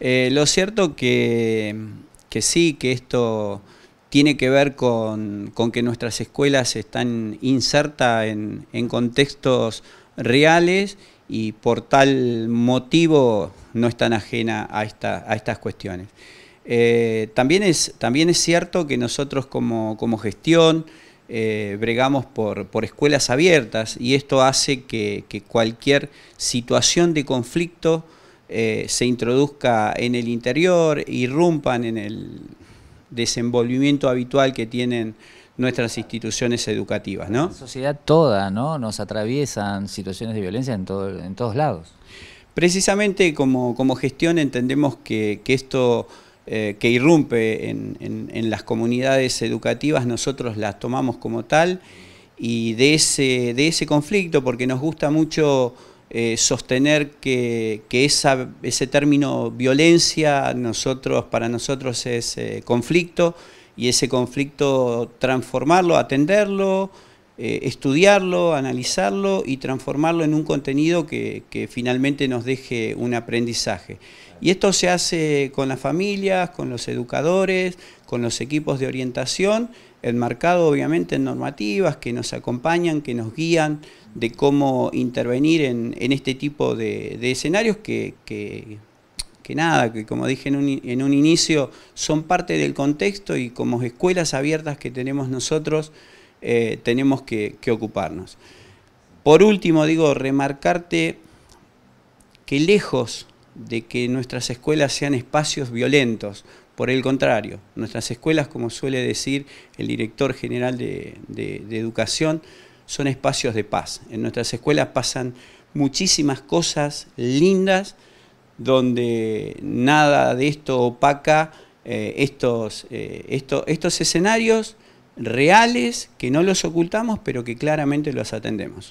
Eh, lo cierto que, que, sí, que esto tiene que ver con, que nuestras escuelas están insertas en, contextos reales y por tal motivo no están ajena a, estas cuestiones. Eh, también, es, cierto que nosotros como, gestión eh, bregamos por, escuelas abiertas y esto hace que cualquier situación de conflicto eh, se introduzca en el interior, irrumpan en el desenvolvimiento habitual que tienen nuestras instituciones educativas. ¿no? La sociedad toda, ¿no? Nos atraviesan situaciones de violencia en, todo, en todos lados. Precisamente como, gestión entendemos que, esto eh, que irrumpe en, en, las comunidades educativas, nosotros las tomamos como tal y de ese, de ese conflicto, porque nos gusta mucho eh, sostener que, que ese término violencia nosotros, para nosotros es eh, conflicto y ese conflicto transformarlo, atenderlo, eh, estudiarlo, analizarlo y transformarlo en un contenido que, finalmente nos deje un aprendizaje. Y esto se hace con las familias, con los educadores, con los equipos de orientación, enmarcado obviamente en normativas que nos acompañan, que nos guían de cómo intervenir en, este tipo de, escenarios que, nada, que como dije en un inicio, son parte del contexto y como escuelas abiertas que tenemos nosotros, eh, tenemos que, ocuparnos. Por último, digo, remarcarte que lejos de que nuestras escuelas sean espacios violentos, por el contrario, nuestras escuelas, como suele decir el director general de, educación, son espacios de paz. En nuestras escuelas pasan muchísimas cosas lindas donde nada de esto opaca eh, estos, eh, estos escenarios reales que no los ocultamos, pero que claramente los atendemos.